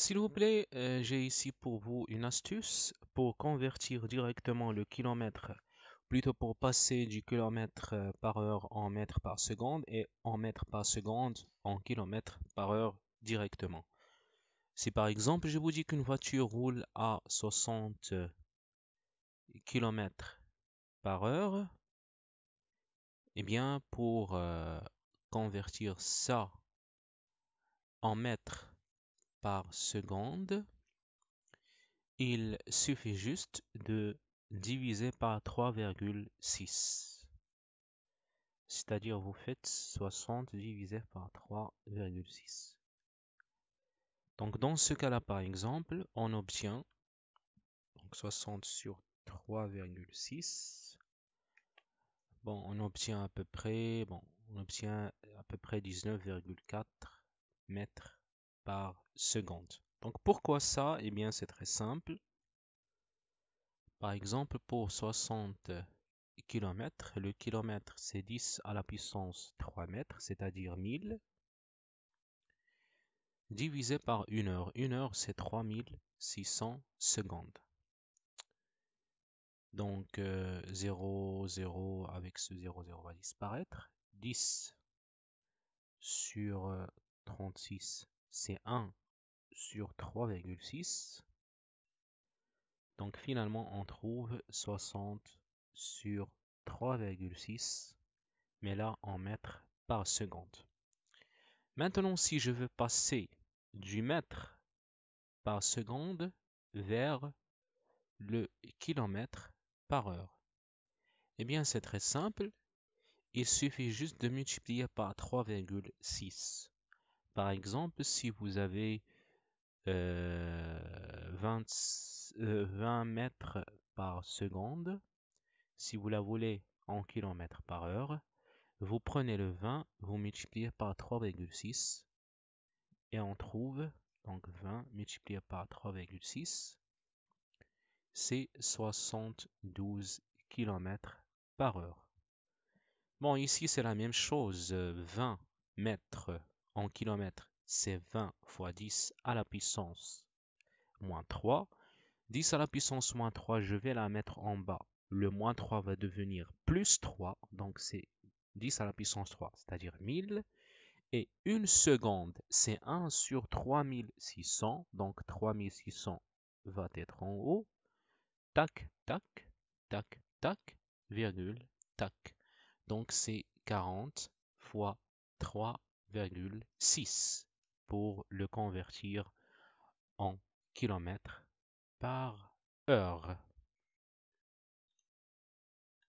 S'il vous plaît, euh, j'ai ici pour vous une astuce pour convertir directement le kilomètre, plutôt pour passer du kilomètre euh, par heure en mètre par seconde et en mètre par seconde en kilomètre par heure directement. Si par exemple je vous dis qu'une voiture roule à 60 euh, km par heure, eh bien pour convertir ça en mètres par seconde, il suffit juste de diviser par 3,6. C'est-à-dire vous faites 60 divisé par 3,6. Donc dans ce cas-là, par exemple, on obtient donc 60 sur 3,6. Bon, on obtient à peu près, bon, on obtient à peu près 19,4 mètres par seconde. Donc pourquoi ça Eh bien c'est très simple. Par exemple pour 60 km, le kilomètre c'est 10 à la puissance 3 mètres, c'est-à-dire 1000, divisé par 1 heure. 1 heure c'est 3600 secondes. Donc 0,0 0, 0 avec ce 0, 0 va disparaître. 10 sur 36 euh, c'est 1 sur 3,6. Donc finalement, on trouve 60 sur 3,6, mais là en mètres par seconde. Maintenant, si je veux passer du mètre par seconde vers le kilomètre par heure, eh bien c'est très simple, il suffit juste de multiplier par 3,6. Par exemple, si vous avez 20, euh, euh, mètres par seconde, si vous la voulez en kilomètres par heure, vous prenez le 20, vous multipliez par 3,6 et on trouve donc 20 multiplié par 3,6, c'est 72 km par heure. Bon, ici c'est la même chose, 20 euh, mètres en kilomètres, c'est 20 fois 10 à la puissance moins 3. 10 à la puissance moins 3, je vais la mettre en bas. Le moins 3 va devenir plus 3, donc c'est 10 à la puissance 3, c'est-à-dire 1000. Et une seconde, c'est 1 sur 3600, donc 3600 va être en haut. Tac, tac, tac, tac, virgule, tac. Donc c'est 40 fois 3 6 pour le convertir en kilomètres par heure.